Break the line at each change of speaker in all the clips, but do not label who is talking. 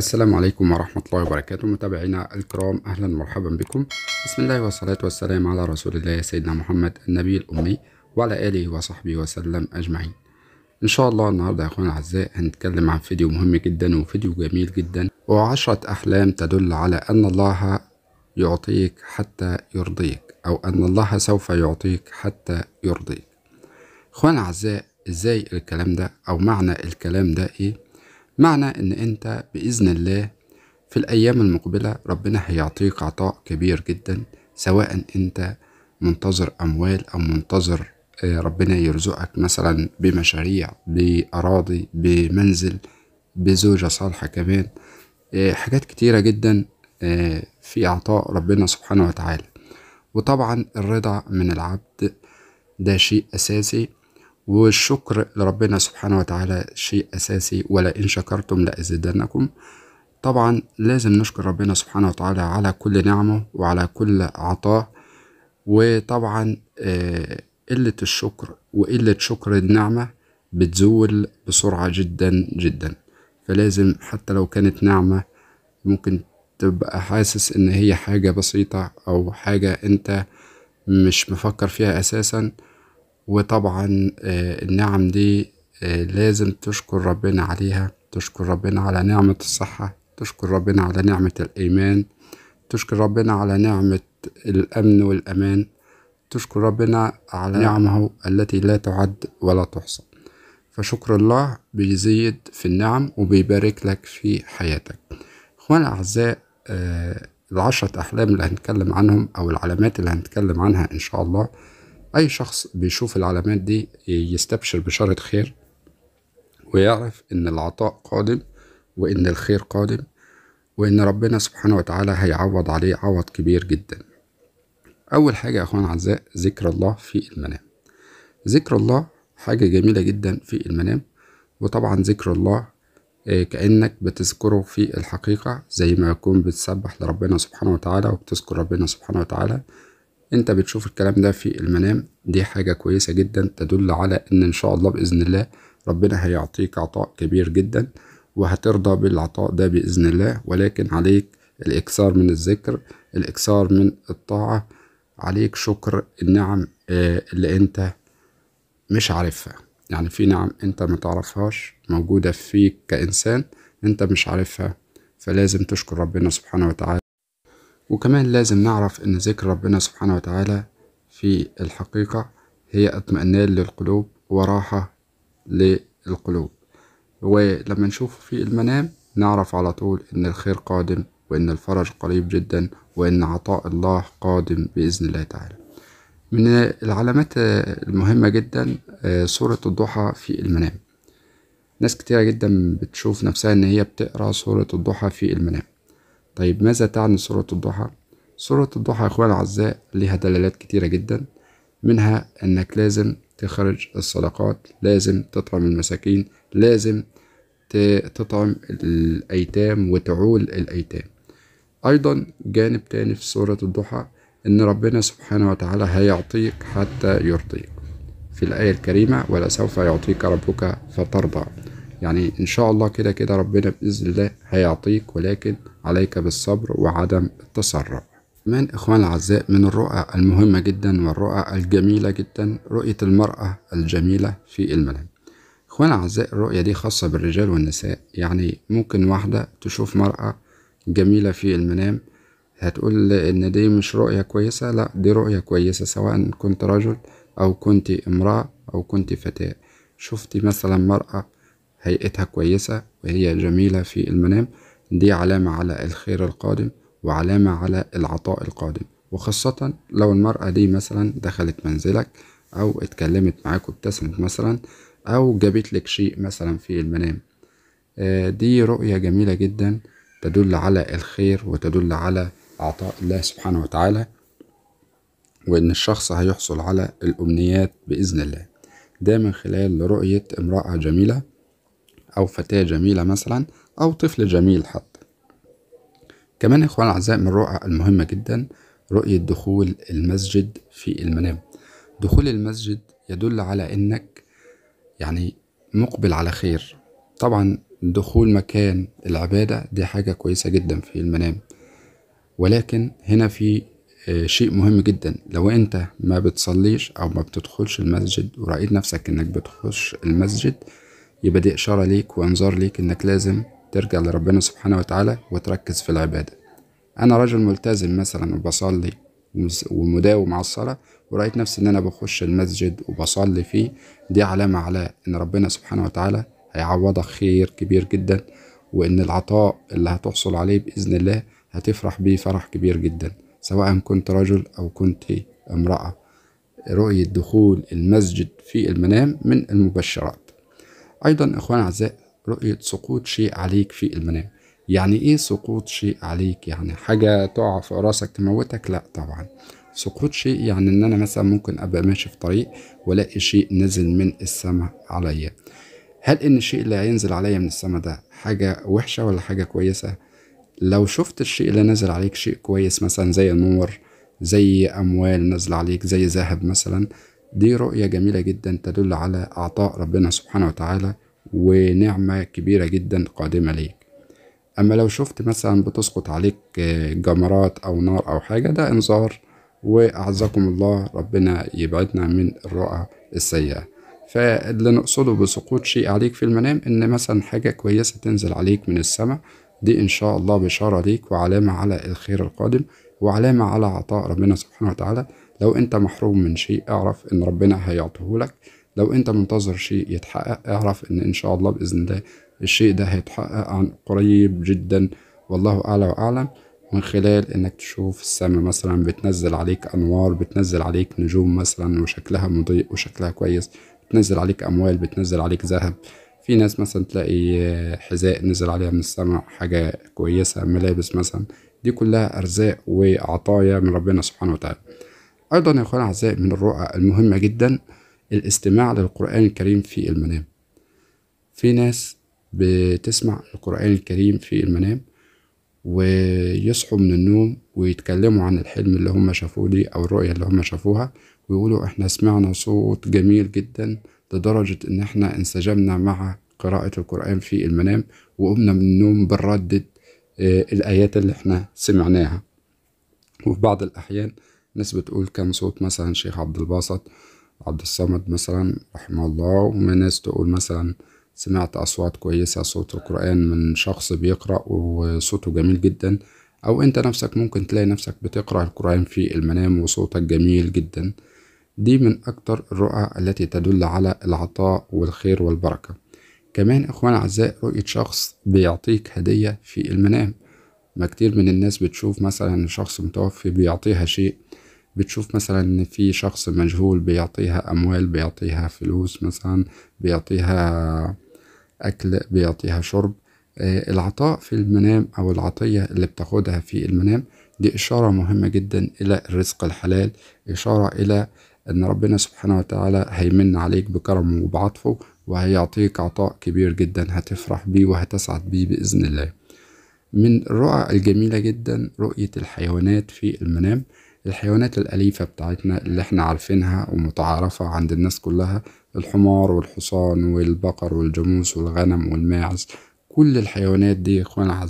السلام عليكم ورحمة الله وبركاته متابعينا الكرام أهلا ومرحبا بكم بسم الله والصلاة والسلام على رسول الله سيدنا محمد النبي الأمي وعلى آله وصحبه وسلم أجمعين إن شاء الله النهاردة يا أخوان الأعزاء هنتكلم عن فيديو مهم جدا وفيديو جميل جدا وعشرة أحلام تدل على أن الله يعطيك حتى يرضيك أو أن الله سوف يعطيك حتى يرضيك أخوان الأعزاء إزاي الكلام ده أو معنى الكلام ده إيه معنى ان انت باذن الله في الايام المقبله ربنا هيعطيك عطاء كبير جدا سواء انت منتظر اموال او منتظر آه، ربنا يرزقك مثلا بمشاريع باراضي بمنزل بزوجه صالحه كمان آه، حاجات كتيره جدا آه، في اعطاء ربنا سبحانه وتعالى وطبعا الرضا من العبد ده شيء اساسي والشكر لربنا سبحانه وتعالى شيء أساسي ولئن شكرتم لأزيدنكم طبعا لازم نشكر ربنا سبحانه وتعالى على كل نعمه وعلى كل عطاء وطبعا آه، قلة الشكر وقلة شكر النعمة بتزول بسرعة جدا جدا فلازم حتى لو كانت نعمة ممكن تبقى حاسس إن هي حاجة بسيطة أو حاجة أنت مش مفكر فيها أساسا وطبعا آه، النعم دي آه، لازم تشكر ربنا عليها تشكر ربنا على نعمة الصحة تشكر ربنا على نعمة الإيمان تشكر ربنا على نعمة الأمن والأمان تشكر ربنا على نعمه التي لا تعد ولا تحصى فشكر الله بيزيد في النعم وبيبارك لك في حياتك اخوانا الاعزاء آه، العشرة احلام اللي هنتكلم عنهم او العلامات اللي هنتكلم عنها ان شاء الله أي شخص بيشوف العلامات دي يستبشر بشارة خير ويعرف إن العطاء قادم وإن الخير قادم وإن ربنا سبحانه وتعالى هيعوض عليه عوض كبير جدا أول حاجة يا أخوان عزاء ذكر الله في المنام ذكر الله حاجة جميلة جدا في المنام وطبعا ذكر الله آه، كأنك بتذكره في الحقيقة زي ما يكون بتسبح لربنا سبحانه وتعالى وبتذكر ربنا سبحانه وتعالى انت بتشوف الكلام ده في المنام دي حاجة كويسة جدا تدل على ان ان شاء الله بإذن الله ربنا هيعطيك عطاء كبير جدا وهترضى بالعطاء ده بإذن الله ولكن عليك الإكثار من الذكر الإكثار من الطاعة عليك شكر النعم آه، اللي انت مش عارفها يعني في نعم انت ما تعرفهاش موجودة فيك كإنسان انت مش عارفها فلازم تشكر ربنا سبحانه وتعالى وكمان لازم نعرف إن ذكر ربنا سبحانه وتعالى في الحقيقة هي اطمئنان للقلوب وراحة للقلوب ولما نشوفه في المنام نعرف على طول إن الخير قادم وإن الفرج قريب جدا وإن عطاء الله قادم بإذن الله تعالى من العلامات المهمة جدا سورة الضحى في المنام ناس كتيرة جدا بتشوف نفسها إن هي بتقرأ سورة الضحى في المنام طيب ماذا تعني سورة الضحى؟ سورة الضحى يا إخوانا الأعزاء ليها دلالات كتيرة جدا منها إنك لازم تخرج الصدقات لازم تطعم المساكين لازم تطعم الأيتام وتعول الأيتام أيضا جانب تاني في سورة الضحى إن ربنا سبحانه وتعالى هيعطيك حتى يرضيك في الآية الكريمة ولسوف يعطيك ربك فترضى يعني إن شاء الله كده كده ربنا بإذن الله هيعطيك ولكن عليك بالصبر وعدم التسرع من إخوان الأعزاء من الرؤى المهمة جدا والرؤى الجميلة جدا رؤية المرأة الجميلة في المنام إخوان الأعزاء الرؤية دي خاصة بالرجال والنساء يعني ممكن واحدة تشوف مرأة جميلة في المنام هتقول إن دي مش رؤية كويسة لا دي رؤية كويسة سواء كنت رجل أو كنت امرأة أو كنت فتاة شفت مثلا مرأة هيئتها كويسة وهي جميلة في المنام دي علامة على الخير القادم وعلامة على العطاء القادم وخاصة لو المرأة دي مثلا دخلت منزلك أو اتكلمت معاك وابتسمت مثلا أو جابت لك شيء مثلا في المنام آه، دي رؤية جميلة جدا تدل على الخير وتدل على عطاء الله سبحانه وتعالى وإن الشخص هيحصل على الأمنيات بإذن الله ده من خلال رؤية امرأة جميلة أو فتاة جميلة مثلا أو طفل جميل حتى كمان إخوان الأعزاء من الرؤى المهمة جدا رؤية دخول المسجد في المنام دخول المسجد يدل على إنك يعني مقبل على خير طبعا دخول مكان العبادة دي حاجة كويسة جدا في المنام ولكن هنا في آه، شيء مهم جدا لو انت ما بتصليش او ما بتدخلش المسجد ورأيت نفسك انك بتخش المسجد يبقى دي إشارة ليك وإنذار ليك إنك لازم ترجع لربنا سبحانه وتعالى وتركز في العبادة أنا رجل ملتزم مثلا وبصلي ومداوم على الصلاة ورأيت نفسي إن أنا بخش المسجد وبصلي فيه دي علامة على إن ربنا سبحانه وتعالى هيعوضك خير كبير جدا وإن العطاء اللي هتحصل عليه بإذن الله هتفرح بيه فرح كبير جدا سواء كنت رجل أو كنت امرأة رؤية دخول المسجد في المنام من المبشرات أيضا إخوان أعزاء رؤية سقوط شيء عليك في المنام يعني إيه سقوط شيء عليك يعني حاجة تقع في راسك تموتك لا طبعا سقوط شيء يعني إن أنا مثلا ممكن أبقى ماشي في طريق وألاقي شيء نزل من السماء عليا هل إن الشيء اللي هينزل عليا من السماء ده حاجة وحشة ولا حاجة كويسة؟ لو شفت الشيء اللي نازل عليك شيء كويس مثلا زي النور زي أموال نازلة عليك زي ذهب مثلا دي رؤية جميلة جدا تدل على أعطاء ربنا سبحانه وتعالى ونعمة كبيرة جدا قادمة ليك أما لو شفت مثلا بتسقط عليك آه، جمرات أو نار أو حاجة ده إنذار وأعزكم الله ربنا يبعدنا من الرؤى السيئة فاللي نقصده بسقوط شيء عليك في المنام إن مثلا حاجة كويسة تنزل عليك من السماء دي إن شاء الله بشارة ليك وعلامة على الخير القادم وعلامة على عطاء ربنا سبحانه وتعالى لو أنت محروم من شيء اعرف إن ربنا هيعطيهولك لو أنت منتظر شيء يتحقق اعرف إن إن شاء الله بإذن الله الشيء ده هيتحقق عن قريب جدا والله أعلى وأعلم من خلال انك تشوف السماء مثلا بتنزل عليك انوار بتنزل عليك نجوم مثلا وشكلها مضيء وشكلها كويس بتنزل عليك اموال بتنزل عليك ذهب في ناس مثلا تلاقي حذاء نزل عليها من السماء حاجة كويسة ملابس مثلا دي كلها أرزاق وعطايا من ربنا سبحانه وتعالى أيضا يا أخوان الأعزاء من الرؤى المهمة جدا الاستماع للقرآن الكريم في المنام في ناس بتسمع القرآن الكريم في المنام ويصحوا من النوم ويتكلموا عن الحلم اللي هم شافوه دي أو الرؤية اللي هم شافوها ويقولوا إحنا سمعنا صوت جميل جدا لدرجة إن إحنا انسجمنا مع قراءة القرآن في المنام وقمنا من النوم بنردد آه، الآيات اللي إحنا سمعناها وفي بعض الأحيان ناس بتقول كان صوت مثلا شيخ عبد الباسط عبد الصمد مثلا رحمه الله وناس تقول مثلا سمعت أصوات كويسة صوت القرآن من شخص بيقرأ وصوته جميل جدا أو أنت نفسك ممكن تلاقي نفسك بتقرأ القرآن في المنام وصوتك جميل جدا دي من أكتر الرؤى التي تدل على العطاء والخير والبركة كمان إخوان أعزاء رؤية شخص بيعطيك هدية في المنام ما كتير من الناس بتشوف مثلا شخص متوفي بيعطيها شيء بتشوف مثلا ان في شخص مجهول بيعطيها اموال بيعطيها فلوس مثلا بيعطيها اكل بيعطيها شرب آه، العطاء في المنام او العطية اللي بتاخدها في المنام دي اشارة مهمة جدا الى الرزق الحلال اشارة الى ان ربنا سبحانه وتعالى هيمن عليك بكرمه وبعطفه وهيعطيك عطاء كبير جدا هتفرح بيه وهتسعد بيه بإذن الله من الرؤى الجميلة جدا رؤية الحيوانات في المنام الحيوانات الأليفة بتاعتنا اللي احنا عارفينها ومتعارفة عند الناس كلها الحمار والحصان والبقر والجاموس والغنم والماعز كل الحيوانات دي يا إخواني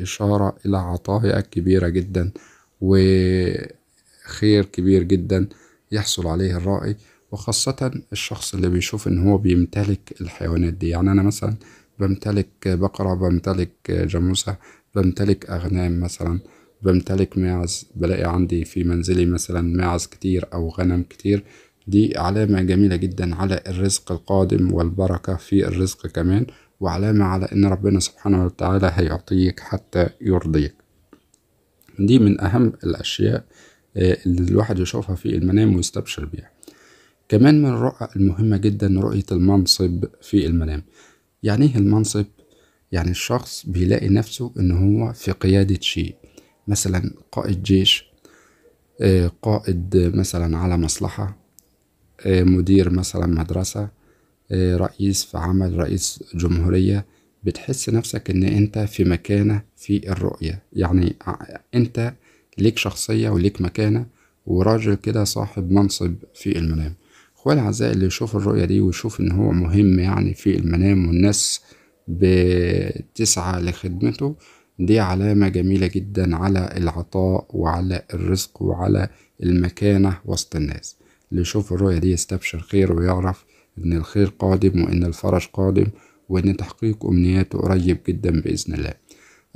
إشارة إلى عطايا كبيرة جدا وخير كبير جدا يحصل عليه الرائي وخاصة الشخص اللي بيشوف إن هو بيمتلك الحيوانات دي يعني أنا مثلا بمتلك بقرة بمتلك جاموسة بمتلك أغنام مثلا بمتلك ماعز بلاقي عندي في منزلي مثلا ماعز كتير أو غنم كتير دي علامة جميلة جدا على الرزق القادم والبركة في الرزق كمان وعلامة على إن ربنا سبحانه وتعالى هيعطيك حتى يرضيك دي من أهم الأشياء آه، اللي الواحد يشوفها في المنام ويستبشر بيها كمان من الرؤى المهمة جدا رؤية المنصب في المنام يعني ايه المنصب؟ يعني الشخص بيلاقي نفسه إن هو في قيادة شيء مثلا قائد جيش آه، قائد مثلا على مصلحة آه، مدير مثلا مدرسة آه، رئيس في عمل رئيس جمهورية بتحس نفسك ان انت في مكانة في الرؤية يعني انت ليك شخصية وليك مكانة وراجل كده صاحب منصب في المنام اخواني الاعزاء اللي يشوف الرؤية دي ويشوف ان هو مهم يعني في المنام والناس بتسعى لخدمته دي علامة جميلة جدا على العطاء وعلى الرزق وعلى المكانة وسط الناس اللي يشوف الرؤية دي يستبشر خير ويعرف إن الخير قادم وإن الفرج قادم وإن تحقيق أمنياته قريب جدا بإذن الله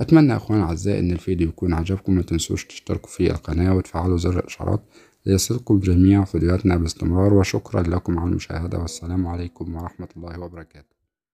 أتمنى أخوان الأعزاء إن الفيديو يكون عجبكم ما تنسوش تشتركوا في القناة وتفعلوا زر الإشعارات ليصلكم جميع فيديوهاتنا باستمرار وشكرا لكم على المشاهدة والسلام عليكم ورحمة الله وبركاته